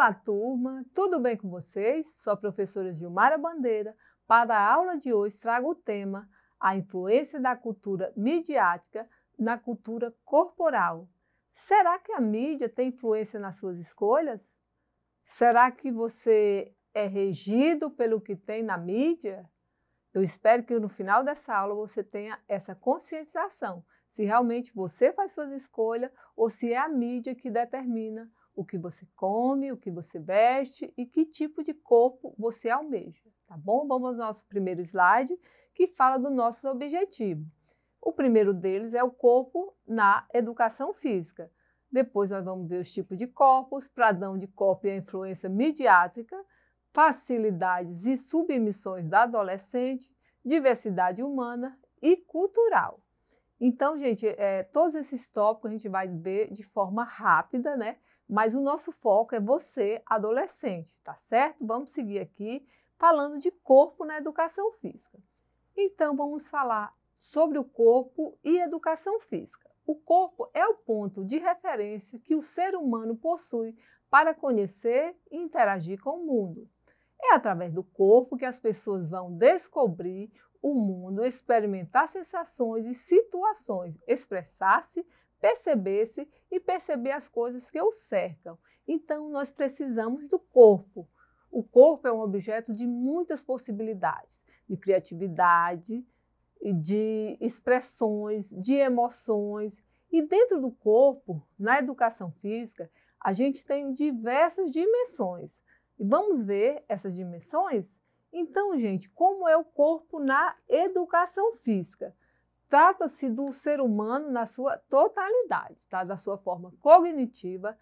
Olá, turma! Tudo bem com vocês? Sou a professora Gilmara Bandeira. Para a aula de hoje, trago o tema A influência da cultura midiática na cultura corporal. Será que a mídia tem influência nas suas escolhas? Será que você é regido pelo que tem na mídia? Eu espero que no final dessa aula você tenha essa conscientização se realmente você faz suas escolhas ou se é a mídia que determina o que você come, o que você veste e que tipo de corpo você almeja, tá bom? Vamos ao nosso primeiro slide que fala do nosso objetivo. O primeiro deles é o corpo na educação física. Depois nós vamos ver os tipos de corpos, pradão de corpo e a influência midiática, facilidades e submissões da adolescente, diversidade humana e cultural. Então, gente, é, todos esses tópicos a gente vai ver de forma rápida, né? mas o nosso foco é você, adolescente, tá certo? Vamos seguir aqui falando de corpo na educação física. Então, vamos falar sobre o corpo e educação física. O corpo é o ponto de referência que o ser humano possui para conhecer e interagir com o mundo. É através do corpo que as pessoas vão descobrir o mundo, experimentar sensações e situações, expressar-se perceber-se e perceber as coisas que o cercam. Então, nós precisamos do corpo. O corpo é um objeto de muitas possibilidades, de criatividade, de expressões, de emoções. E dentro do corpo, na educação física, a gente tem diversas dimensões. E vamos ver essas dimensões? Então, gente, como é o corpo na educação física? trata-se do ser humano na sua totalidade, tá? da sua forma cognitiva,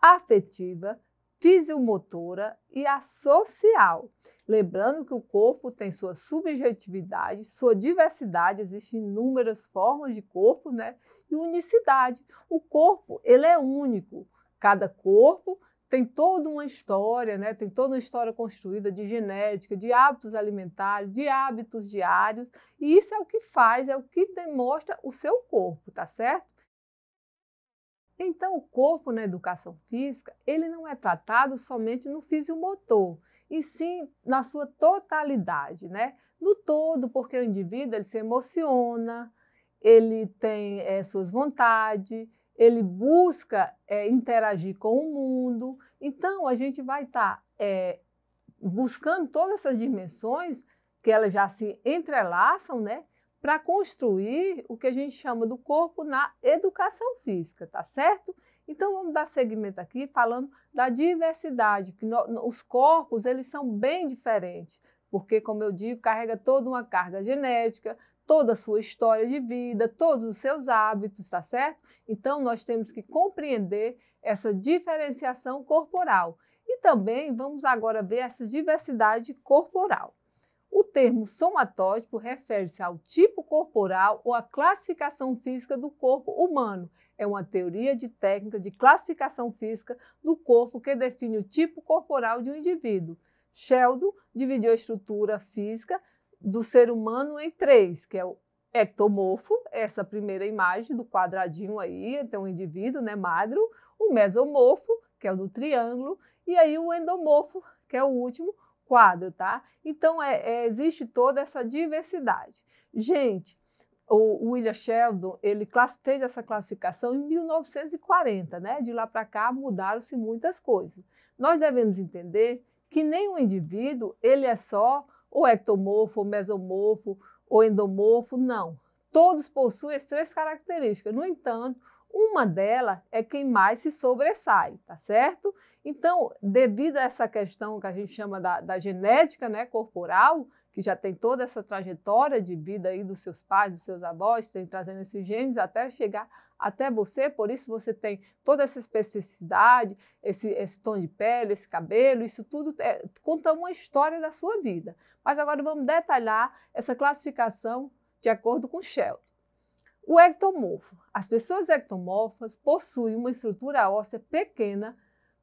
afetiva, fisiomotora e a social. Lembrando que o corpo tem sua subjetividade, sua diversidade, existem inúmeras formas de corpo, né? E unicidade. O corpo, ele é único. Cada corpo tem toda uma história, né? tem toda uma história construída de genética, de hábitos alimentares, de hábitos diários, e isso é o que faz, é o que demonstra o seu corpo, tá certo? Então, o corpo na educação física, ele não é tratado somente no fisiomotor, e sim na sua totalidade, né? No todo, porque o indivíduo ele se emociona, ele tem é, suas vontades, ele busca é, interagir com o mundo. Então, a gente vai estar tá, é, buscando todas essas dimensões que elas já se entrelaçam, né? Para construir o que a gente chama do corpo na educação física, tá certo? Então vamos dar seguimento aqui falando da diversidade, que no, os corpos eles são bem diferentes, porque como eu digo, carrega toda uma carga genética, toda a sua história de vida, todos os seus hábitos, tá certo? Então nós temos que compreender essa diferenciação corporal. E também vamos agora ver essa diversidade corporal. O termo somatótipo refere-se ao tipo corporal ou à classificação física do corpo humano. É uma teoria de técnica de classificação física do corpo que define o tipo corporal de um indivíduo. Sheldon dividiu a estrutura física do ser humano em três, que é o ectomorfo, essa primeira imagem do quadradinho aí, então um indivíduo, né, magro, o mesomorfo, que é o do triângulo, e aí o endomorfo, que é o último quadro, tá? Então é, é, existe toda essa diversidade. Gente, o, William Sheldon, ele fez essa classificação em 1940, né? De lá para cá mudaram-se muitas coisas. Nós devemos entender que nenhum indivíduo, ele é só ou ectomorfo, ou mesomorfo, ou endomorfo, não. Todos possuem as três características. No entanto, uma delas é quem mais se sobressai, tá certo? Então, devido a essa questão que a gente chama da, da genética né, corporal, que já tem toda essa trajetória de vida aí dos seus pais, dos seus avós, tem trazendo esses genes até chegar até você, por isso você tem toda essa especificidade, esse, esse tom de pele, esse cabelo, isso tudo é, conta uma história da sua vida. Mas agora vamos detalhar essa classificação de acordo com Shell. O ectomorfo. As pessoas ectomorfas possuem uma estrutura óssea pequena,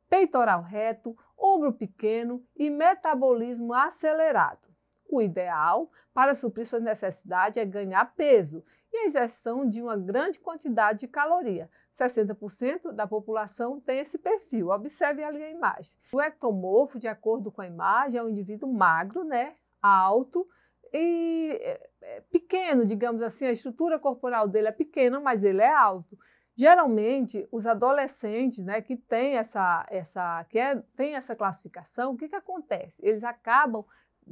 peitoral reto, ombro pequeno e metabolismo acelerado. O ideal para suprir sua necessidade é ganhar peso e a ingestão de uma grande quantidade de caloria. 60% da população tem esse perfil. Observe ali a imagem. O ectomorfo, de acordo com a imagem, é um indivíduo magro, né? alto e eh, eh, pequeno, digamos assim. A estrutura corporal dele é pequena, mas ele é alto. Geralmente, os adolescentes né, que têm essa, essa, que é, tem essa classificação, o que, que acontece? Eles acabam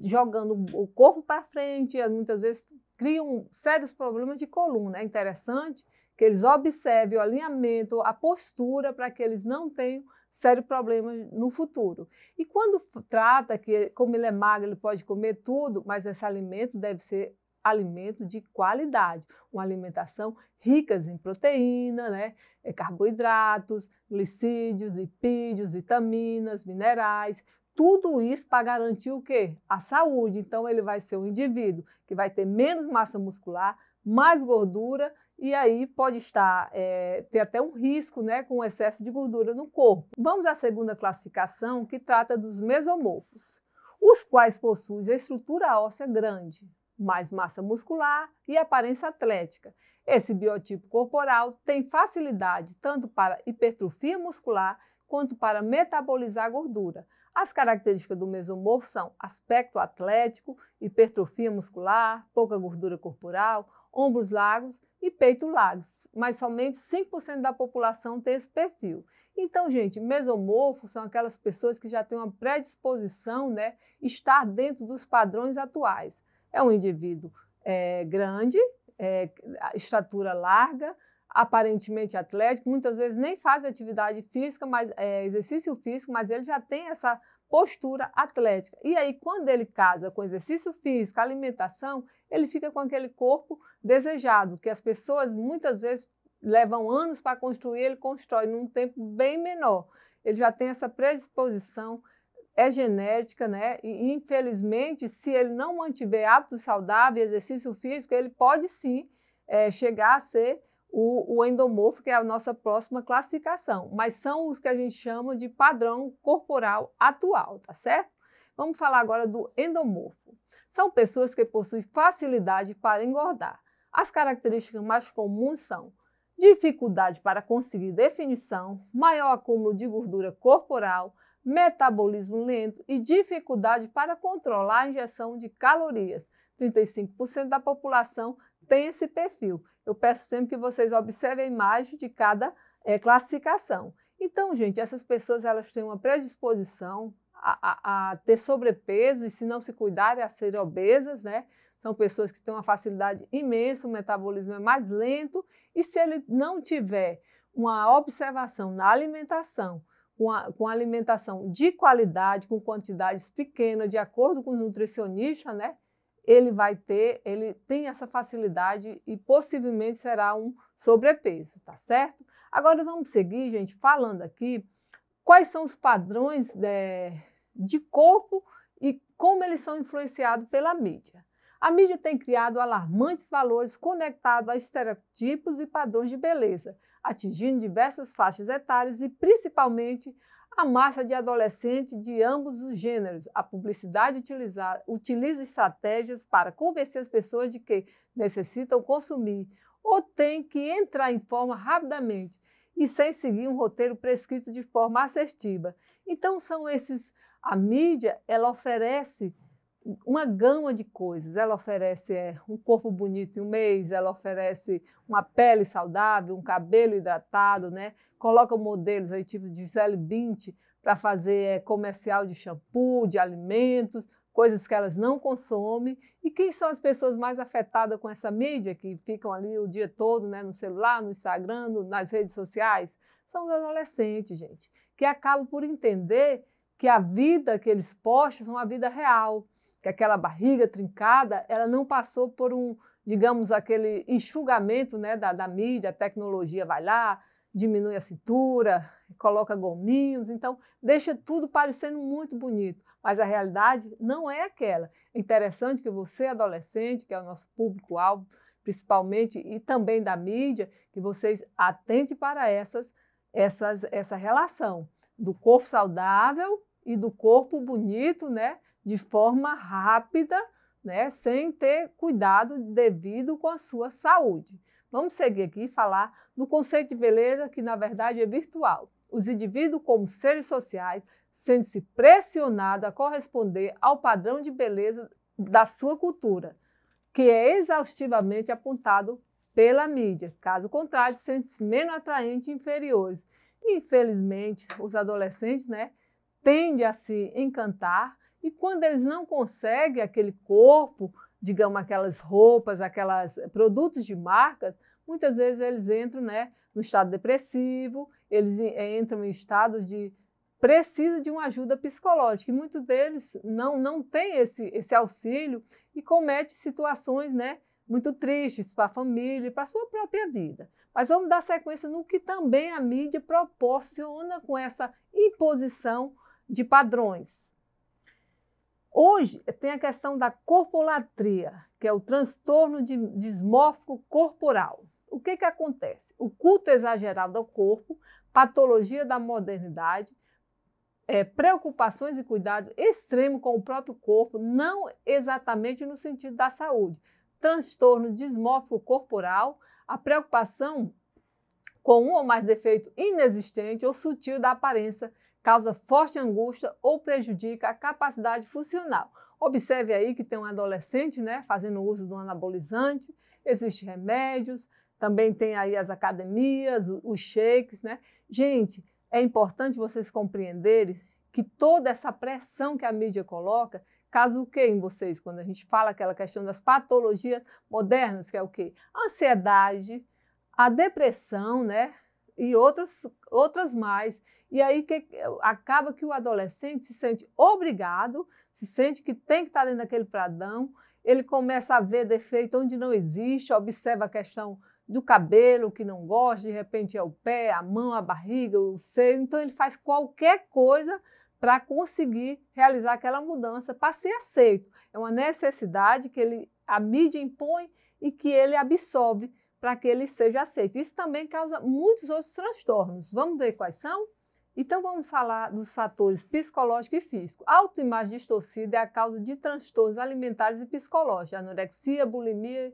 jogando o corpo para frente, eh, muitas vezes criam sérios problemas de coluna. É interessante que eles observem o alinhamento, a postura, para que eles não tenham sério problema no futuro. E quando trata que, como ele é magro, ele pode comer tudo, mas esse alimento deve ser alimento de qualidade, uma alimentação rica em proteína, né? Eh, carboidratos, glicídios, lipídios, vitaminas, minerais, tudo isso para garantir o quê? A saúde. Então, ele vai ser um indivíduo que vai ter menos massa muscular, mais gordura e aí pode estar, é, ter até um risco né, com o excesso de gordura no corpo. Vamos à segunda classificação, que trata dos mesomorfos, os quais possuem a estrutura óssea grande, mais massa muscular e aparência atlética. Esse biotipo corporal tem facilidade tanto para hipertrofia muscular quanto para metabolizar gordura as características do mesomorfo são aspecto atlético, hipertrofia muscular, pouca gordura corporal, ombros largos e peito largo, mas somente 5% da população tem esse perfil. Então, gente, mesomorfos são aquelas pessoas que já têm uma predisposição, né, estar dentro dos padrões atuais. É um indivíduo é, grande, é, estatura larga, aparentemente atlético, muitas vezes nem faz atividade física, mas é, exercício físico, mas ele já tem essa postura atlética. E aí, quando ele casa com exercício físico, alimentação, ele fica com aquele corpo desejado, que as pessoas muitas vezes levam anos para construir, ele constrói num tempo bem menor. Ele já tem essa predisposição, é genética, né? E infelizmente, se ele não mantiver hábitos saudáveis, exercício físico, ele pode sim é, chegar a ser o, o endomorfo, que é a nossa próxima classificação, mas são os que a gente chama de padrão corporal atual, tá certo? Vamos falar agora do endomorfo. São pessoas que possuem facilidade para engordar. As características mais comuns são dificuldade para conseguir definição, maior acúmulo de gordura corporal, metabolismo lento e dificuldade para controlar a injeção de calorias. 35% da população tem esse perfil eu peço sempre que vocês observem a imagem de cada é, classificação. Então, gente, essas pessoas elas têm uma predisposição a, a, a, ter sobrepeso e, se não se cuidarem, a ser obesas, né? São pessoas que têm uma facilidade imensa, o metabolismo é mais lento e se ele não tiver uma observação na alimentação, com, a, com alimentação de qualidade, com quantidades pequenas, de acordo com o nutricionista, né? ele vai ter, ele tem essa facilidade e possivelmente será um sobrepeso, tá certo? Agora vamos seguir, gente, falando aqui quais são os padrões de, é, de corpo e como eles são influenciados pela mídia. A mídia tem criado alarmantes valores conectados a estereotipos e padrões de beleza, atingindo diversas faixas etárias e principalmente a massa de adolescente de ambos os gêneros. A publicidade utiliza, utiliza estratégias para convencer as pessoas de que necessitam consumir ou têm que entrar em forma rapidamente e sem seguir um roteiro prescrito de forma assertiva. Então são esses a mídia, ela oferece uma gama de coisas. Ela oferece é, um corpo bonito em um mês, ela oferece uma pele saudável, um cabelo hidratado, né? Coloca modelos aí, tipo de Gisele Bint, para fazer é, comercial de shampoo, de alimentos, coisas que elas não consomem. E quem são as pessoas mais afetadas com essa mídia, que ficam ali o dia todo, né, no celular, no Instagram, nas redes sociais? São os adolescentes, gente, que acabam por entender que a vida que eles postam é uma vida real que aquela barriga trincada, ela não passou por um, digamos, aquele enxugamento né, da, da mídia, a tecnologia vai lá, diminui a cintura, coloca gominhos, então deixa tudo parecendo muito bonito, mas a realidade não é aquela. É interessante que você, adolescente, que é o nosso público-alvo, principalmente, e também da mídia, que vocês atente para essas, essas, essa relação do corpo saudável e do corpo bonito, né? de forma rápida, né, sem ter cuidado devido com a sua saúde. Vamos seguir aqui e falar do conceito de beleza, que na verdade é virtual. Os indivíduos, como seres sociais, sendo-se pressionados a corresponder ao padrão de beleza da sua cultura, que é exaustivamente apontado pela mídia. Caso contrário, sendo-se menos atraentes e inferiores. Infelizmente, os adolescentes né, tendem a se encantar e quando eles não conseguem aquele corpo, digamos, aquelas roupas, aquelas produtos de marcas, muitas vezes eles entram né, no estado depressivo, eles eh, entram em estado de precisa de uma ajuda psicológica e muitos deles não não tem esse, esse auxílio e comete situações né, muito tristes para a família e para a sua própria vida. Mas vamos dar sequência no que também a mídia proporciona com essa imposição de padrões. Hoje tem a questão da corpolatria, que é o transtorno de dismórfico corporal. O que, que acontece? O culto exagerado ao corpo, patologia da modernidade, é, preocupações e cuidado extremo com o próprio corpo, não exatamente no sentido da saúde. Transtorno dismórfico corporal, a preocupação com um ou mais defeito inexistente ou sutil da aparência causa forte angústia ou prejudica a capacidade funcional. Observe aí que tem um adolescente né, fazendo uso do anabolizante, existem remédios, também tem aí as academias, os shakes. Né? Gente, é importante vocês compreenderem que toda essa pressão que a mídia coloca causa o que em vocês? Quando a gente fala aquela questão das patologias modernas, que é o que? Ansiedade, a depressão, né? e outras, outras mais. E aí que, acaba que o adolescente se sente obrigado, se sente que tem que estar tá dentro daquele pradão, ele começa a ver defeito onde não existe, observa a questão do cabelo que não gosta, de repente é o pé, a mão, a barriga, o seio, então ele faz qualquer coisa para conseguir realizar aquela mudança, para ser aceito. É uma necessidade que ele, a mídia impõe e que ele absorve para que ele seja aceito. Isso também causa muitos outros transtornos. Vamos ver quais são? Então vamos falar dos fatores psicológico e físico. A autoimagem distorcida é a causa de transtornos alimentares e psicológicos, anorexia, bulimia,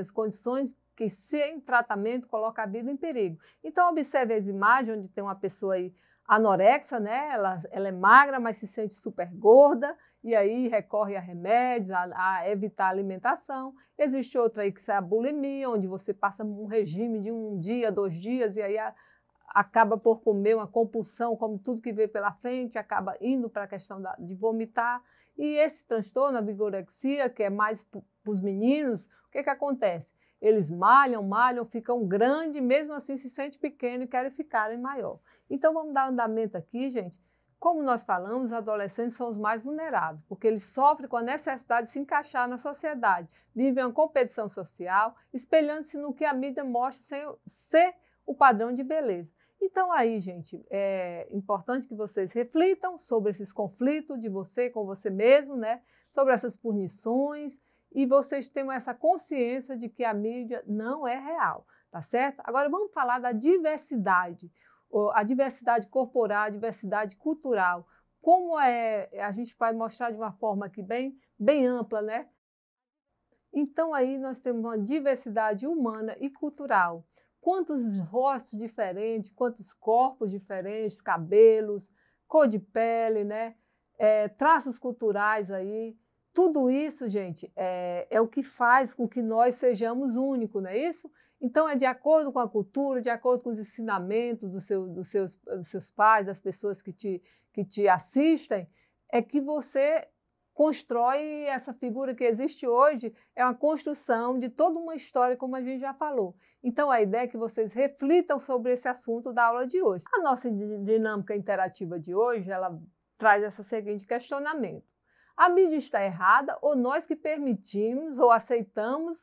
as condições que sem tratamento coloca a vida em perigo. Então observe as imagens onde tem uma pessoa aí anorexia, né? Ela, ela é magra, mas se sente super gorda, e aí recorre a remédios, a, a evitar a alimentação. Existe outra aí que é a bulimia, onde você passa um regime de um dia, dois dias, e aí a, acaba por comer uma compulsão, como tudo que vê pela frente, acaba indo para a questão da, de vomitar. E esse transtorno, a vigorexia, que é mais para os meninos, o que, que acontece? Eles malham, malham, ficam grande, mesmo assim se sente pequeno e querem ficarem maior. Então vamos dar andamento aqui, gente. Como nós falamos, os adolescentes são os mais vulneráveis, porque eles sofrem com a necessidade de se encaixar na sociedade, vivem uma competição social, espelhando-se no que a mídia mostra sem ser o padrão de beleza. Então, aí, gente, é importante que vocês reflitam sobre esses conflitos de você com você mesmo, né? sobre essas punições, e vocês tenham essa consciência de que a mídia não é real, tá certo? Agora vamos falar da diversidade, a diversidade corporal, a diversidade cultural. Como é, a gente vai mostrar de uma forma aqui bem, bem ampla, né? Então aí nós temos uma diversidade humana e cultural. Quantos rostos diferentes, quantos corpos diferentes, cabelos, cor de pele, né? É, traços culturais aí, tudo isso, gente, é, é, o que faz com que nós sejamos únicos, não é isso? Então, é de acordo com a cultura, de acordo com os ensinamentos do seu, do seus, dos seus pais, das pessoas que te, que te assistem, é que você constrói essa figura que existe hoje, é uma construção de toda uma história, como a gente já falou. Então, a ideia é que vocês reflitam sobre esse assunto da aula de hoje. A nossa dinâmica interativa de hoje, ela traz esse seguinte questionamento a mídia está errada ou nós que permitimos ou aceitamos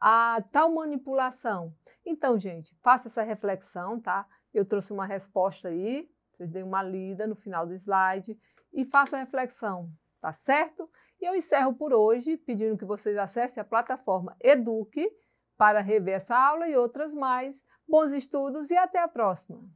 a tal manipulação? Então, gente, faça essa reflexão, tá? Eu trouxe uma resposta aí, vocês deem uma lida no final do slide e façam a reflexão, tá certo? E eu encerro por hoje pedindo que vocês acessem a plataforma Eduque para rever essa aula e outras mais. Bons estudos e até a próxima!